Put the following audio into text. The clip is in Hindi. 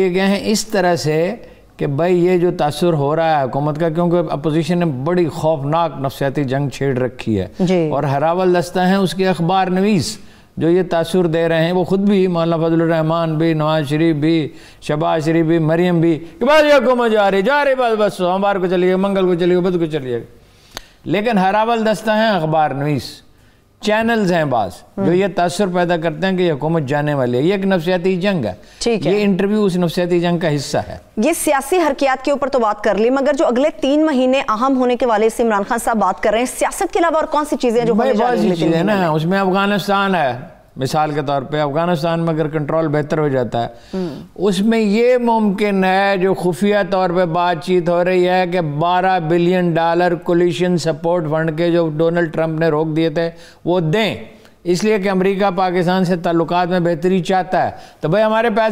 किए गए हैं इस तरह से कि भाई ये जो तासर हो रहा है हुकूमत का क्योंकि अपोजिशन ने बड़ी खौफनाक नफसियाती जंग छेड़ रखी है और हरावल दस्ता हैं उसके अखबार नवीस जो ये तासर दे रहे हैं वो ख़ुद भी मौलाना फजलरहमान भी नवाज शरीफ भी शबाज शरीफ भी मरियम भी कि बस ये हुकूमत जा रही जा रही बस बस सोमवार को चलिए मंगल को चलिए बुध को चलिए लेकिन हरावल दस्ता हैं अखबार नवीस चैनल्स हैं बास जो hmm. ये तासर पैदा करते हैं कि हुकूमत जाने वाली है ये एक नफसियाती जंग है ठीक है ये इंटरव्यू उस नफसियाती जंग का हिस्सा है ये सियासी हरकियात के ऊपर तो बात कर ली मगर जो अगले तीन महीने अहम होने के वाले इमरान खान साहब बात कर रहे हैं सियासत के अलावा और कौन सी चीजें जो चीजें ना उसमें अफगानिस्तान है मिसाल के तौर पे अफ़गानिस्तान में अगर कंट्रोल बेहतर हो जाता है उसमें ये मुमकिन है जो खुफिया तौर पे बातचीत हो रही है कि 12 billion dollar coalition support fund के जो डोनाल्ड ट्रंप ने रोक दिए थे वो दें इसलिए कि अमेरिका पाकिस्तान से ताल्लुकात में बेहतरी चाहता है तो भाई हमारे पास